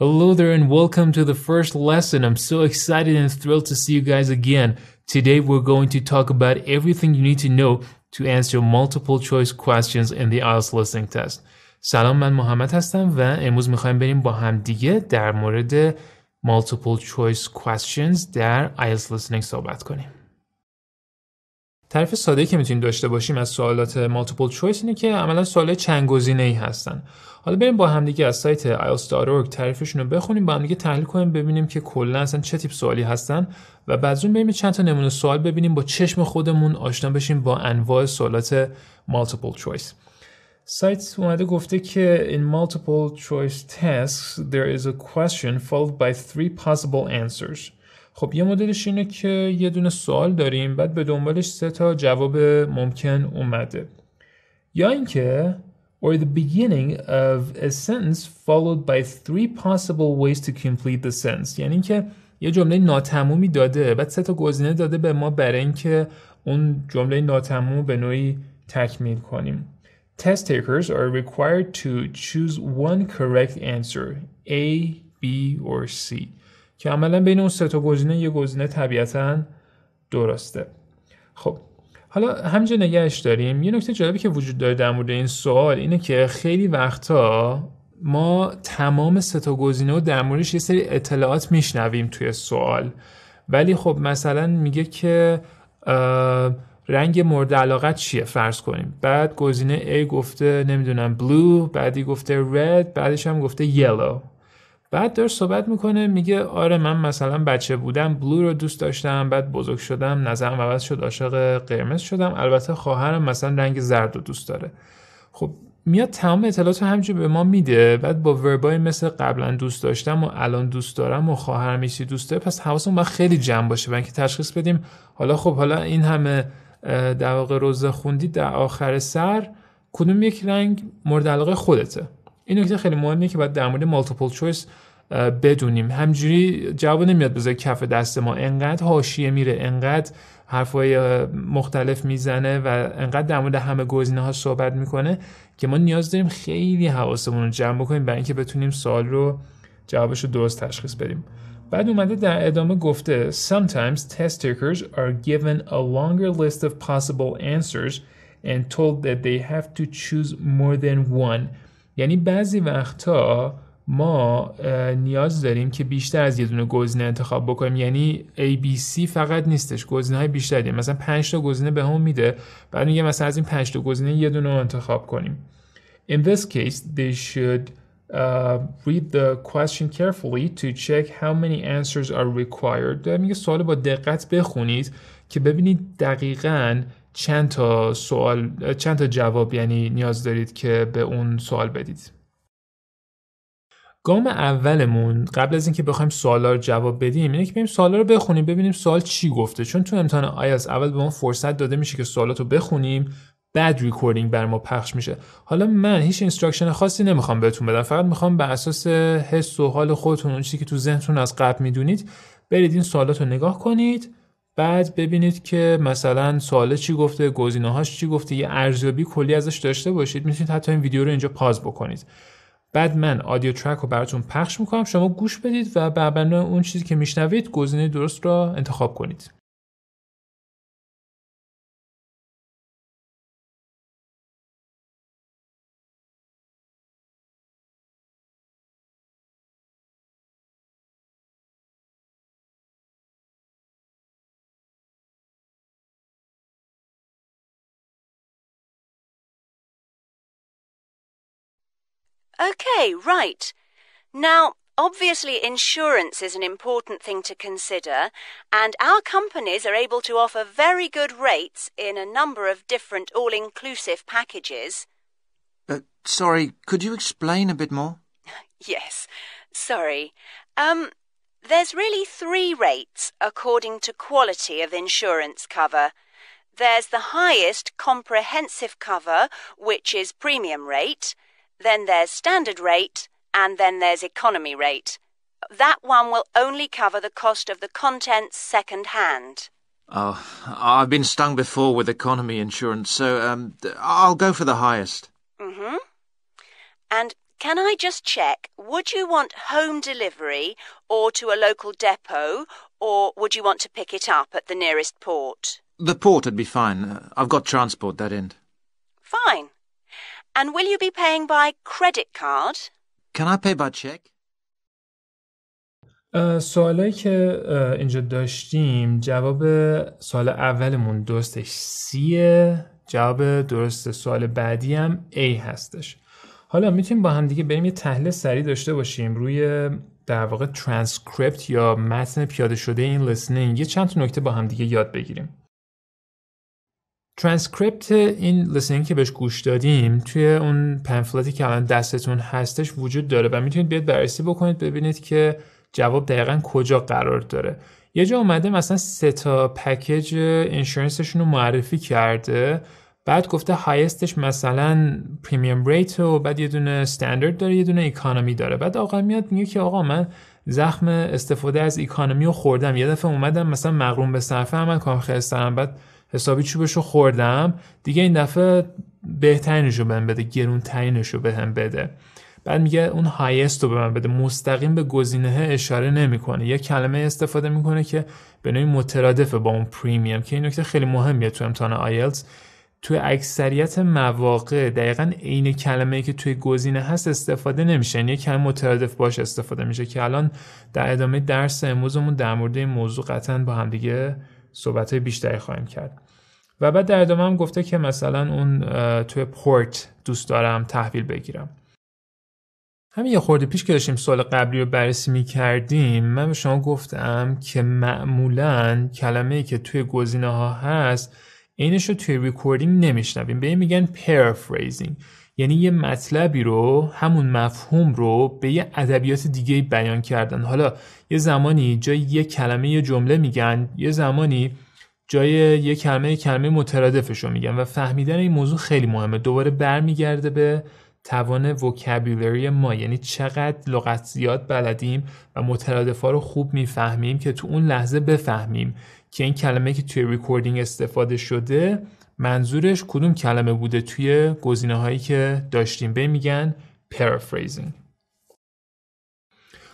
Hello there, and welcome to the first lesson. I'm so excited and thrilled to see you guys again. Today, we're going to talk about everything you need to know to answer multiple choice questions in the IELTS listening test. سلام من محمد هستم و امروز میخوایم بریم با هم دیگه در مورد multiple choice questions در IELTS listening صحبت کنیم. تعریف ساده که میتونیم داشته باشیم از سوالات مالتیپل چویس اینه که عملا سوالای چند گزینه ای هستن حالا بریم با همدیگه از سایت ielts.org تعریفشون رو بخونیم با همدیگه تحلیل کنیم ببینیم که کلا اصلا چه تیپ سوالی هستن و بعد اون بریم چند تا نمونه سوال ببینیم با چشم خودمون آشنا بشیم با انواع سوالات مالتیپل چویس سایت اومده گفته که in multiple choice tasks there is a question followed by three possible answers خب یه مدلش اینه که یه دونه سوال داریم بعد به دنبالش سه تا جواب ممکن اومده یا اینکه or the beginning of a sentence followed by three possible ways to complete the sentence یعنی اینکه یه جمله ناتمومی داده بعد سه تا گزینه داده به ما برای اینکه اون جمله ناتموم به نوعی تکمیل کنیم Test takers are required to choose one correct answer A, B or C که عملا بین اون سه تا گزینه یه گزینه طبیعتا درسته خب حالا همینجا نگهش داریم یه نکته جالبی که وجود داره در مورد این سوال اینه که خیلی وقتا ما تمام تا گزینه رو در موردش یه سری اطلاعات میشنویم توی سوال ولی خب مثلا میگه که رنگ مورد علاقت چیه فرض کنیم بعد گزینه A گفته نمیدونم بلو بعدی گفته رد بعدش هم گفته یلو بعد داره صحبت میکنه میگه آره من مثلا بچه بودم بلو رو دوست داشتم بعد بزرگ شدم نظرم عوض شد عاشق قرمز شدم البته خواهرم مثلا رنگ زرد رو دوست داره خب میاد تمام اطلاعات رو به ما میده بعد با وربای مثل قبلا دوست داشتم و الان دوست دارم و خواهرم ایسی دوست داره پس حواسمون باید خیلی جمع باشه برای تشخیص بدیم حالا خب حالا این همه در واقع روز خوندی در آخر سر کدوم یک رنگ مورد علاقه خودته این نکته خیلی مهمه که باید در مورد مالتیپل چویس بدونیم همجوری جواب نمیاد بذار کف دست ما انقدر حاشیه میره انقدر حرفای مختلف میزنه و انقدر در مورد همه گزینه ها صحبت میکنه که ما نیاز داریم خیلی حواسمون رو جمع بکنیم برای اینکه بتونیم سوال رو جوابش رو درست تشخیص بدیم بعد اومده در ادامه گفته Sometimes test takers are given a longer list of possible answers and told that they have to choose more than one یعنی بعضی وقتا ما نیاز داریم که بیشتر از یه دونه گزینه انتخاب بکنیم یعنی ABC فقط نیستش گزینه های بیشتری مثلا 5 تا گزینه بهمون میده بعد میگه مثلا از این 5 تا گزینه یه دونه انتخاب کنیم In this case they should Uh, read the question carefully to check how many answers are required. میگه سوال با دقت بخونید که ببینید دقیقا چند تا سوال چند تا جواب یعنی نیاز دارید که به اون سوال بدید. گام اولمون قبل از اینکه بخوایم سوالا رو جواب بدیم اینه که بریم سوالا رو بخونیم ببینیم سوال چی گفته چون تو امتحان آیلتس اول به ما فرصت داده میشه که سوالات رو بخونیم بعد ریکوردینگ بر ما پخش میشه حالا من هیچ اینستراکشن خاصی نمیخوام بهتون بدم فقط میخوام به اساس حس و حال خودتون اون چیزی که تو ذهنتون از قبل میدونید برید این سوالات رو نگاه کنید بعد ببینید که مثلا سوال چی گفته گزینه‌هاش چی گفته یه ارزیابی کلی ازش داشته باشید میتونید حتی این ویدیو رو اینجا پاز بکنید بعد من آدیو ترک رو براتون پخش میکنم شما گوش بدید و بر اون چیزی که میشنوید گزینه درست را انتخاب کنید Okay, right. Now, obviously, insurance is an important thing to consider, and our companies are able to offer very good rates in a number of different all inclusive packages. Uh, sorry, could you explain a bit more? yes, sorry. Um, there's really three rates according to quality of insurance cover. There's the highest comprehensive cover, which is premium rate then there's standard rate, and then there's economy rate. That one will only cover the cost of the contents second hand. Oh, I've been stung before with economy insurance, so um, I'll go for the highest. Mm-hmm. And can I just check, would you want home delivery or to a local depot, or would you want to pick it up at the nearest port? The port would be fine. I've got transport that end. Fine. And will you be paying by credit card? Can I pay by check? که اینجا داشتیم جواب سال اولمون درستش سیه جواب درست سوال بعدی هم A هستش حالا میتونیم با هم دیگه بریم یه تحلیل سریع داشته باشیم روی در واقع ترانسکریپت یا متن پیاده شده این لیسنینگ یه چند تا نکته با هم دیگه یاد بگیریم ترانسکریپت این لسنینگ که بهش گوش دادیم توی اون پنفلتی که الان دستتون هستش وجود داره و میتونید بیاد بررسی بکنید ببینید که جواب دقیقا کجا قرار داره یه جا اومده مثلا سه تا پکیج اینشورنسشون رو معرفی کرده بعد گفته هایستش مثلا پریمیوم ریت و بعد یه دونه استاندارد داره یه دونه اکانومی داره بعد آقا میاد میگه که آقا من زخم استفاده از اکانومی رو خوردم یه دفعه اومدم مثلا مغروم به صرفه عمل کام بعد حسابی چوبشو خوردم دیگه این دفعه بهترینشو به من بده گرونترینشو به هم بده بعد میگه اون هایست رو به من بده مستقیم به گزینه اشاره نمیکنه یه کلمه استفاده میکنه که به نوعی مترادفه با اون پریمیم که این نکته خیلی مهمیه تو امتحان آیلتس توی اکثریت مواقع دقیقا عین کلمه ای که توی گزینه هست استفاده نمیشه یعنی کلمه مترادف باش استفاده میشه که الان در ادامه درس امروزمون در مورد این موضوع قطعا با همدیگه صحبت بیشتری خواهیم کرد و بعد در ادامه هم گفته که مثلا اون توی پورت دوست دارم تحویل بگیرم همین یه خورده پیش که داشتیم سال قبلی رو بررسی می کردیم من به شما گفتم که معمولا کلمه ای که توی گزینه ها هست اینش رو توی ریکوردینگ نمیشنویم به این میگن پیرفریزینگ یعنی یه مطلبی رو همون مفهوم رو به یه ادبیات دیگه بیان کردن حالا یه زمانی جای یه کلمه یه جمله میگن یه زمانی جای یه کلمه یه کلمه مترادفش رو میگن و فهمیدن این موضوع خیلی مهمه دوباره برمیگرده به توان وکبولری ما یعنی چقدر لغت زیاد بلدیم و مترادفها رو خوب میفهمیم که تو اون لحظه بفهمیم که این کلمه که توی ریکوردینگ استفاده شده منظورش کدوم کلمه بوده توی گزینه هایی که داشتیم به میگن paraphrasing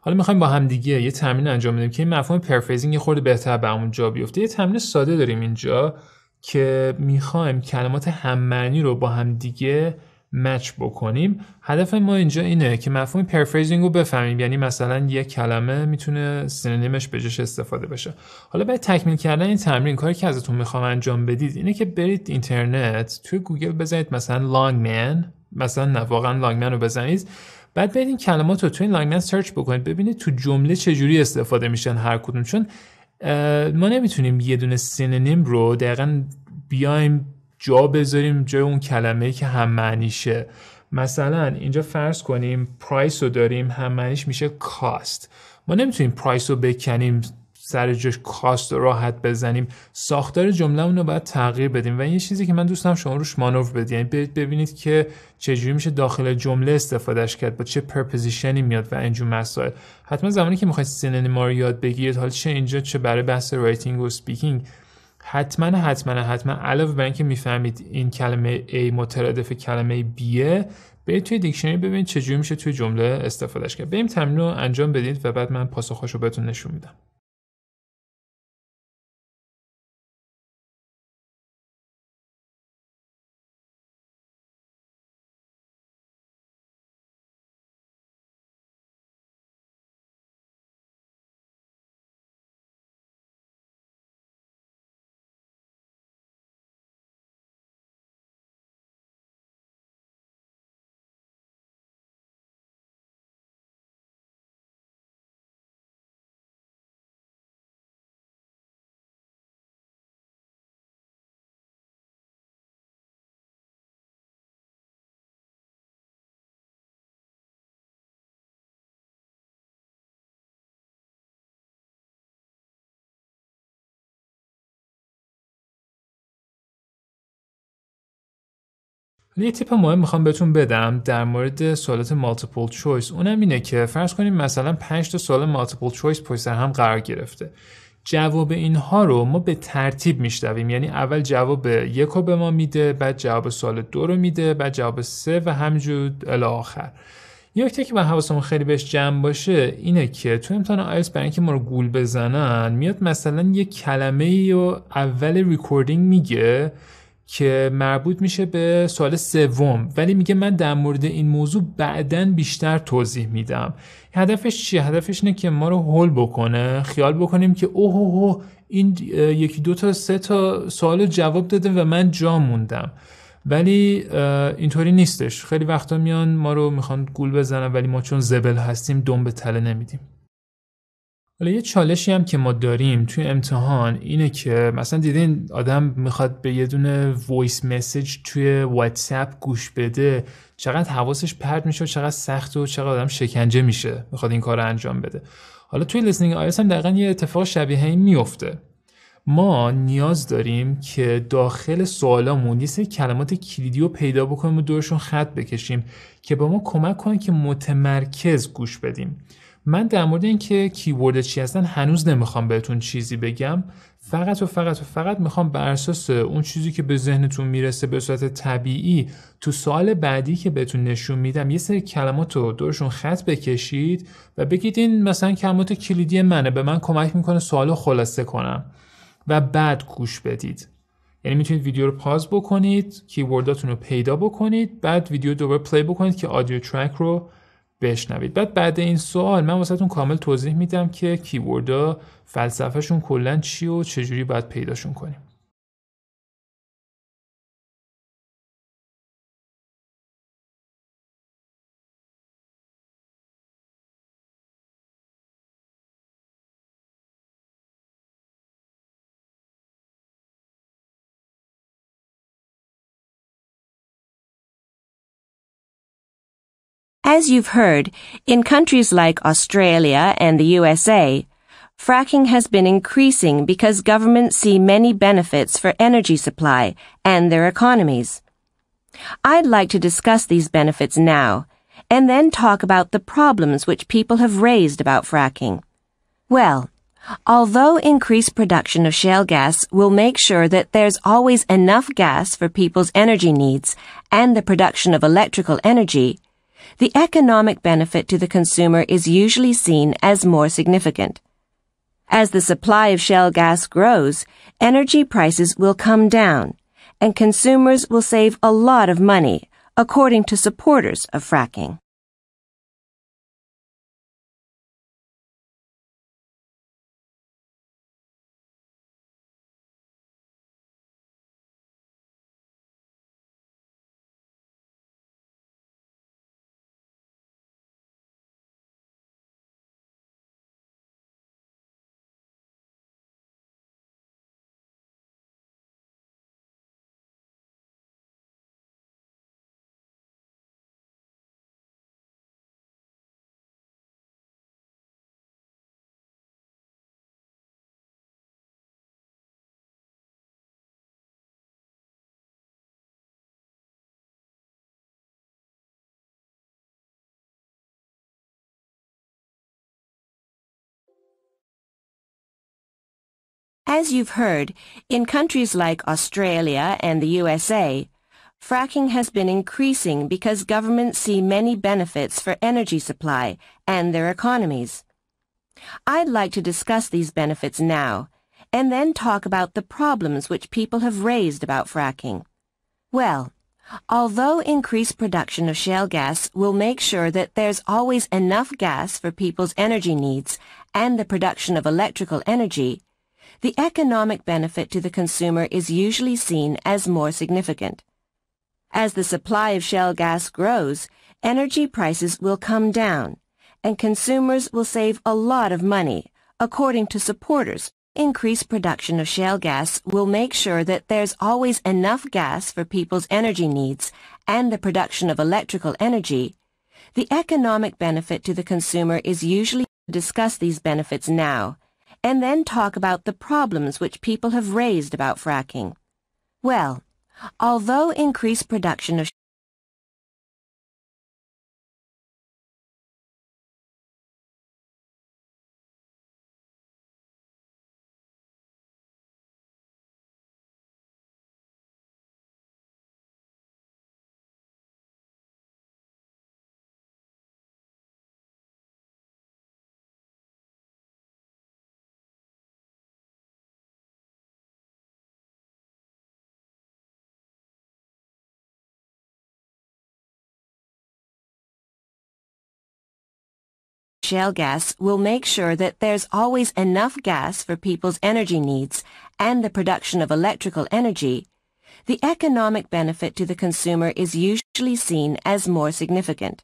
حالا میخوایم با هم دیگه یه تمرین انجام بدیم که این مفهوم paraphrasing یه خورده بهتر به جا بیفته یه تمرین ساده داریم اینجا که میخوایم کلمات هممعنی رو با هم دیگه مچ بکنیم هدف ما اینجا اینه که مفهوم پرفریزینگ رو بفهمیم یعنی مثلا یک کلمه میتونه سینونیمش به جاش استفاده بشه حالا باید تکمیل کردن این تمرین کاری که ازتون میخوام انجام بدید اینه که برید اینترنت توی گوگل بزنید مثلا لانگ من مثلا نه واقعا لانگ رو بزنید بعد برید این کلمات رو توی این لانگ سرچ بکنید ببینید تو جمله چجوری استفاده میشن هر کدوم چون ما نمیتونیم یه دونه سینونیم رو دقیقا بیایم جا بذاریم جای اون کلمه که هم معنیشه مثلا اینجا فرض کنیم پرایس رو داریم هم معنیش میشه کاست ما نمیتونیم پرایس رو بکنیم سر جاش کاست راحت بزنیم ساختار جمله رو باید تغییر بدیم و این چیزی که من دوستم شما روش مانور بدید یعنی برید ببینید که چجوری میشه داخل جمله استفادهش کرد با چه پرپوزیشنی میاد و اینجور مسائل حتما زمانی که میخواید سینما رو یاد بگیرید حالا چه اینجا چه برای بحث رایتینگ و سپیکینگ حتما حتما حتما علاوه بر اینکه میفهمید این کلمه A مترادف کلمه B برید توی دیکشنری ببینید چجوری میشه توی جمله استفادهش کرد بریم تمرین رو انجام بدید و بعد من پاسخش رو بهتون نشون میدم یه تیپ مهم میخوام بهتون بدم در مورد سوالات مالتیپل چویس اونم اینه که فرض کنیم مثلا 5 تا سوال مالتیپل چویس پشت هم قرار گرفته جواب اینها رو ما به ترتیب میشنویم یعنی اول جواب یک رو به ما میده بعد جواب سوال دو رو میده بعد جواب سه و همجود الی آخر یه نکته که به حواسمون خیلی بهش جمع باشه اینه که تو امتحان آیلتس برای اینکه ما رو گول بزنن میاد مثلا یه کلمه ای رو اول ریکوردینگ میگه که مربوط میشه به سوال سوم ولی میگه من در مورد این موضوع بعدا بیشتر توضیح میدم هدفش چیه هدفش اینه که ما رو هول بکنه خیال بکنیم که اوه اوه این یکی دو تا سه تا سوال جواب داده و من جا موندم ولی اینطوری نیستش خیلی وقتا میان ما رو میخوان گول بزنن ولی ما چون زبل هستیم دم به تله نمیدیم حالا یه چالشی هم که ما داریم توی امتحان اینه که مثلا دیدین آدم میخواد به یه دونه وایس مسیج توی واتساپ گوش بده چقدر حواسش پرت میشه و چقدر سخت و چقدر آدم شکنجه میشه میخواد این کار رو انجام بده حالا توی لیسنینگ آیلتس هم دقیقا یه اتفاق شبیه این میفته ما نیاز داریم که داخل سوالامون یه سری کلمات کلیدی رو پیدا بکنیم و دورشون خط بکشیم که به ما کمک کنه که متمرکز گوش بدیم من در مورد اینکه کیورد چی هستن هنوز نمیخوام بهتون چیزی بگم فقط و فقط و فقط میخوام بر اساس اون چیزی که به ذهنتون میرسه به صورت طبیعی تو سال بعدی که بهتون نشون میدم یه سری کلمات رو دورشون خط بکشید و بگید این مثلا کلمات کلیدی منه به من کمک میکنه سالو خلاصه کنم و بعد گوش بدید یعنی میتونید ویدیو رو پاز بکنید کیورداتون رو پیدا بکنید بعد ویدیو دوباره پلی بکنید که آدیو ترک رو بشنوید بعد بعد این سوال من واسهتون کامل توضیح میدم که کیوردا فلسفهشون کلا چی و چجوری باید پیداشون کنیم As you've heard, in countries like Australia and the USA, fracking has been increasing because governments see many benefits for energy supply and their economies. I'd like to discuss these benefits now and then talk about the problems which people have raised about fracking. Well, although increased production of shale gas will make sure that there's always enough gas for people's energy needs and the production of electrical energy, the economic benefit to the consumer is usually seen as more significant. As the supply of shale gas grows, energy prices will come down, and consumers will save a lot of money, according to supporters of fracking. As you've heard, in countries like Australia and the USA, fracking has been increasing because governments see many benefits for energy supply and their economies. I'd like to discuss these benefits now and then talk about the problems which people have raised about fracking. Well, although increased production of shale gas will make sure that there's always enough gas for people's energy needs and the production of electrical energy, the economic benefit to the consumer is usually seen as more significant. As the supply of shale gas grows, energy prices will come down, and consumers will save a lot of money. According to supporters, increased production of shale gas will make sure that there's always enough gas for people's energy needs and the production of electrical energy. The economic benefit to the consumer is usually discuss these benefits now and then talk about the problems which people have raised about fracking. Well, although increased production of shale gas will make sure that there's always enough gas for people's energy needs and the production of electrical energy, the economic benefit to the consumer is usually seen as more significant.